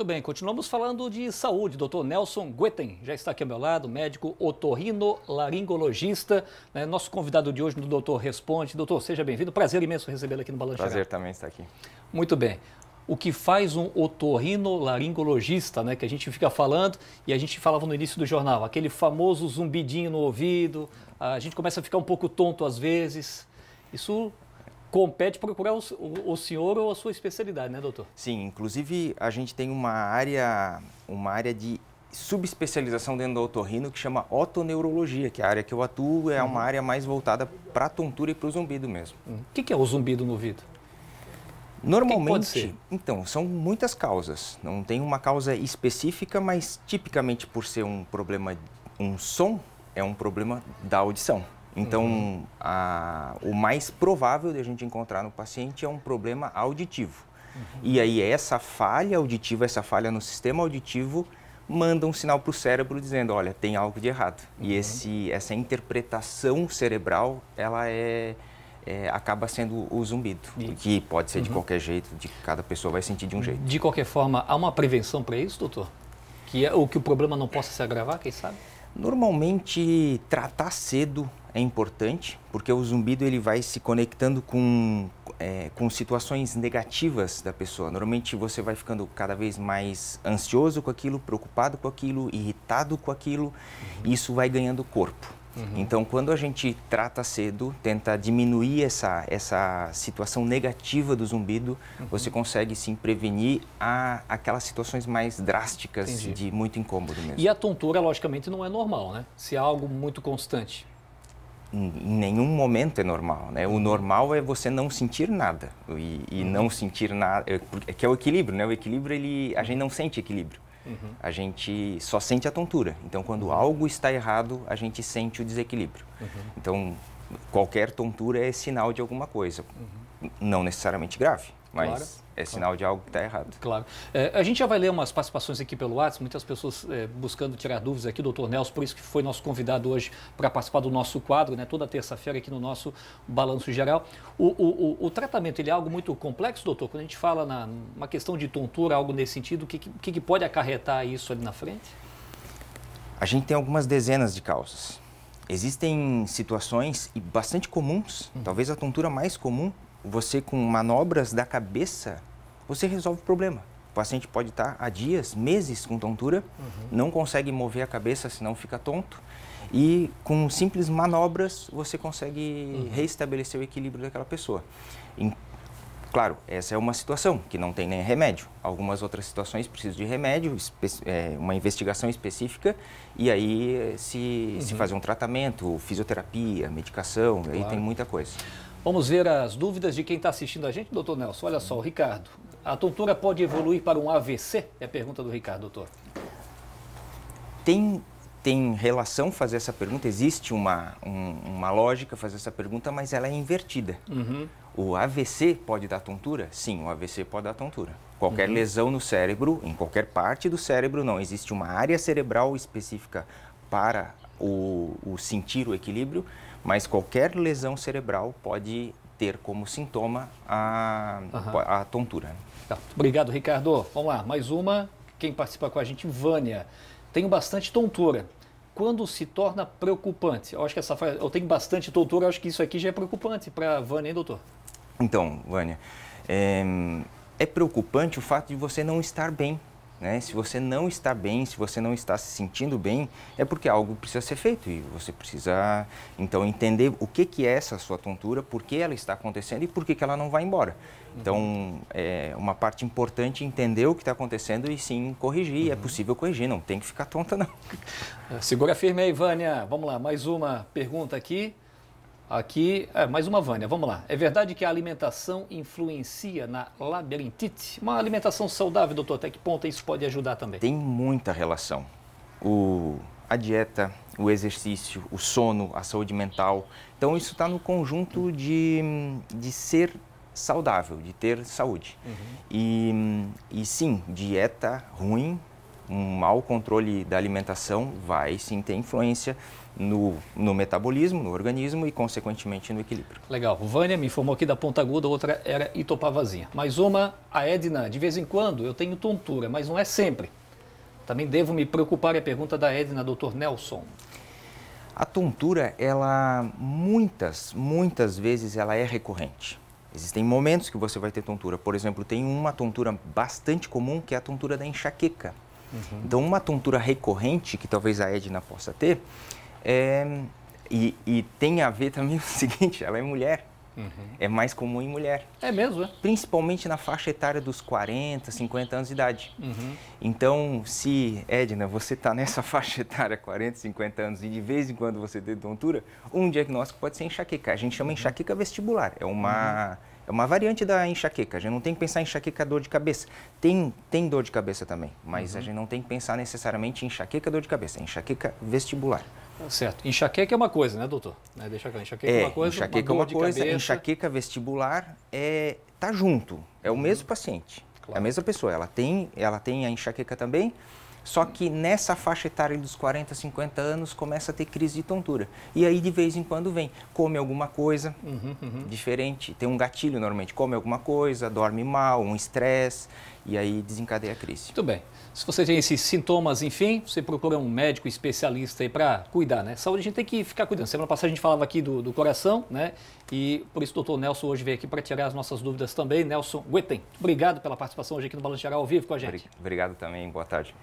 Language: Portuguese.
Muito bem, continuamos falando de saúde. Dr. Nelson Guetem já está aqui ao meu lado, médico otorrino laringologista. Né? Nosso convidado de hoje no Doutor Responde. Doutor, seja bem-vindo. Prazer imenso recebê-lo aqui no Balanço. Prazer também estar aqui. Muito bem. O que faz um otorrino laringologista, né? Que a gente fica falando e a gente falava no início do jornal, aquele famoso zumbidinho no ouvido. A gente começa a ficar um pouco tonto às vezes. Isso compete procurar o, o, senhor ou a sua especialidade, né, doutor? Sim, inclusive a gente tem uma área, uma área de subespecialização dentro do otorrino que chama otoneurologia, que é a área que eu atuo é uhum. uma área mais voltada para a tontura e para o zumbido mesmo. Uhum. O uhum. que, que, é o zumbido no ouvido? Normalmente, então, são muitas causas. Não tem uma causa específica, mas tipicamente por ser um problema, um som, é um problema da audição. Então, uhum. a, o mais provável de a gente encontrar no paciente é um problema auditivo. Uhum. E aí, essa falha auditiva, essa falha no sistema auditivo, manda um sinal para o cérebro dizendo, olha, tem algo de errado. Uhum. E esse, essa interpretação cerebral, ela é, é acaba sendo o zumbido, isso. que pode ser de uhum. qualquer jeito, de cada pessoa vai sentir de um jeito. De qualquer forma, há uma prevenção para isso, doutor? Que é, ou que o problema não possa se agravar, quem sabe? Normalmente tratar cedo é importante, porque o zumbido ele vai se conectando com, é, com situações negativas da pessoa. Normalmente você vai ficando cada vez mais ansioso com aquilo, preocupado com aquilo, irritado com aquilo, e isso vai ganhando corpo. Uhum. Então, quando a gente trata cedo, tenta diminuir essa, essa situação negativa do zumbido, uhum. você consegue sim prevenir a, aquelas situações mais drásticas Entendi. de muito incômodo mesmo. E a tontura, logicamente, não é normal, né? Se é algo muito constante em nenhum momento é normal, né? O uhum. normal é você não sentir nada e, e uhum. não sentir nada, é, é que é o equilíbrio, né? O equilíbrio ele, a gente uhum. não sente equilíbrio. Uhum. A gente só sente a tontura. Então, quando uhum. algo está errado, a gente sente o desequilíbrio. Uhum. Então, qualquer tontura é sinal de alguma coisa, uhum. não necessariamente grave. Mas claro, é sinal de algo que está errado. Claro. É, a gente já vai ler umas participações aqui pelo WhatsApp, muitas pessoas é, buscando tirar dúvidas aqui, doutor Nelson, por isso que foi nosso convidado hoje para participar do nosso quadro, né, toda terça-feira aqui no nosso Balanço Geral. O, o, o, o, tratamento ele é algo muito complexo, doutor? Quando a gente fala na uma questão de tontura, algo nesse sentido, o que, que, que pode acarretar isso ali na frente? A gente tem algumas dezenas de causas. Existem situações, e bastante comuns, hum. talvez a tontura mais comum você com manobras da cabeça, você resolve o problema. O paciente pode estar há dias, meses com tontura, uhum. não consegue mover a cabeça, senão fica tonto. E com simples manobras, você consegue uhum. reestabelecer o equilíbrio daquela pessoa. E, claro, essa é uma situação que não tem nem remédio. Algumas outras situações precisam de remédio, é, uma investigação específica, e aí se, uhum. se fazer um tratamento, fisioterapia, medicação, claro. aí tem muita coisa. Vamos ver as dúvidas de quem está assistindo a gente, doutor Nelson. Olha só, o Ricardo. A tontura pode evoluir para um AVC? É a pergunta do Ricardo, doutor. Tem, tem relação fazer essa pergunta, existe uma, um, uma lógica fazer essa pergunta, mas ela é invertida. Uhum. O AVC pode dar tontura? Sim, o AVC pode dar tontura. Qualquer uhum. lesão no cérebro, em qualquer parte do cérebro, não existe uma área cerebral específica para o, o sentir o equilíbrio, mas qualquer lesão cerebral pode ter como sintoma a, uhum. a tontura. Né? Tá. Obrigado, Ricardo. Vamos lá, mais uma. Quem participa com a gente, Vânia. Tenho bastante tontura. Quando se torna preocupante? Eu acho que essa frase, eu tenho bastante tontura, eu acho que isso aqui já é preocupante para a Vânia, hein, doutor? Então, Vânia, é, é preocupante o fato de você não estar bem né? Se você não está bem, se você não está se sentindo bem, é porque algo precisa ser feito e você precisa então entender o que, que é essa sua tontura, por que ela está acontecendo e por que, que ela não vai embora. Então, é uma parte importante entender o que está acontecendo e sim corrigir. É uhum. É possível corrigir, não tem que ficar tonta, não. É, segura firme aí, Vânia. Vamos lá, mais uma pergunta aqui. Aqui, é, mais uma Vânia, vamos lá. É verdade que a alimentação influencia na labirintite? Uma alimentação saudável, doutor, até que ponto isso pode ajudar também? Tem muita relação. O, a dieta, o exercício, o sono, a saúde mental. Então, isso está no conjunto de, de ser saudável, de ter saúde. Uhum. E, e sim, dieta ruim um mau controle da alimentação vai sim ter influência no, no, metabolismo, no organismo e, consequentemente, no equilíbrio. Legal. Vânia me informou aqui da Ponta Aguda, outra era Itopavazinha. Mais uma, a Edna. De vez em quando eu tenho tontura, mas não é sempre. Também devo me preocupar, é a pergunta da Edna, doutor Nelson. A tontura, ela muitas, muitas vezes ela é recorrente. Existem momentos que você vai ter tontura. Por exemplo, tem uma tontura bastante comum que é a tontura da enxaqueca. Uhum. Então, uma tontura recorrente, que talvez a Edna possa ter, é, e, e, tem a ver também o seguinte, ela é mulher. Uhum. É mais comum em mulher. É mesmo, é? Principalmente na faixa etária dos 40, 50 anos de idade. Uhum. Então, se, Edna, você está nessa faixa etária, 40, 50 anos, e de vez em quando você tem tontura, um diagnóstico pode ser enxaqueca. A gente chama uhum. enxaqueca vestibular. É uma uhum. É uma variante da enxaqueca. A gente não tem que pensar em enxaqueca dor de cabeça. Tem, tem dor de cabeça também, mas uhum. a gente não tem que pensar necessariamente em enxaqueca dor de cabeça, é enxaqueca vestibular. Tá certo. Enxaqueca é uma coisa, né, doutor? É, deixa claro. Enxaqueca é, é uma coisa, enxaqueca é uma, é uma coisa, cabeça. enxaqueca vestibular é tá junto, é o uhum. mesmo paciente. Claro. É a mesma pessoa, ela tem, ela tem a enxaqueca também, só que nessa faixa etária dos 40, 50 anos começa a ter crise de tontura. E aí de vez em quando vem, come alguma coisa uhum, uhum. diferente, tem um gatilho normalmente, come alguma coisa, dorme mal, um estresse e aí desencadeia a crise. Muito bem. Se você tem esses sintomas, enfim, você procura um médico especialista aí para cuidar, né? Saúde a gente tem que ficar cuidando. Semana passada a gente falava aqui do, do coração, né? E por isso o doutor Nelson hoje veio aqui para tirar as nossas dúvidas também. Nelson Guetem, obrigado pela participação hoje aqui no Geral ao vivo com a gente. Obrigado também, boa tarde.